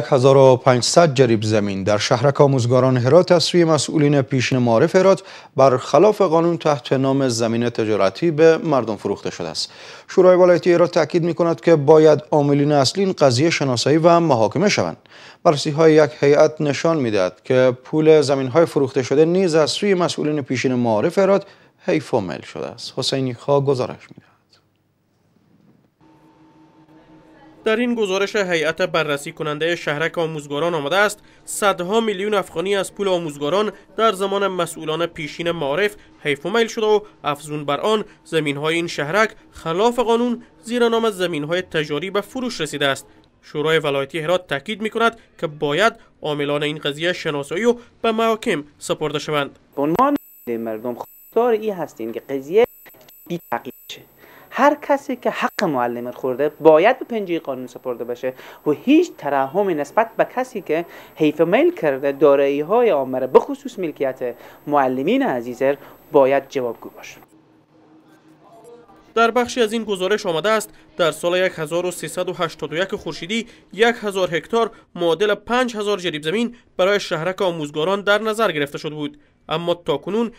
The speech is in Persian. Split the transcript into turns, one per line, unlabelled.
1500 جریب زمین در شهرک آموزگاران هرات از سوی مسئولین پیشین معارف هرات بر خلاف قانون تحت نام زمین تجارتی به مردم فروخته شده است شورای ولایتی هرات تاکید می کند که باید عاملین اصلی این قضیه شناسایی و محاکمه شوند بررسی های یک هیئت نشان میدهد که پول زمین های فروخته شده نیز از سوی مسئولین پیشین معارف هرات حیف و مل شده است حسینی خواه گزارش
در این گزارش هیئت بررسی کننده شهرک آموزگاران آمده است صدها میلیون افغانی از پول آموزگاران در زمان مسئولان پیشین معارف حیف و میل شده و افزون بر آن زمین های این شهرک خلاف قانون زیر نام زمین های تجاری به فروش رسیده است شورای ولایتی هرات تاکید می کند که باید عاملان این قضیه شناسایی و به محاکم سپرده شوند.
مردم خواستار این هستین که قضیه بی هر کسی که حق معلم خورده باید به پنجه قانون سپرده بشه و هیچ ترحمی نسبت به کسی که حیف میل کرده دارایی های آمره بخصوص ملکیت معلمین عزیزر باید جوابگو باشه
در بخشی از این گزارش آمده است در سال 1381 خورشیدی 1000 هکتار معادل 5000 جریب زمین برای شهرک آموزگاران در نظر گرفته شده بود اما تاکنون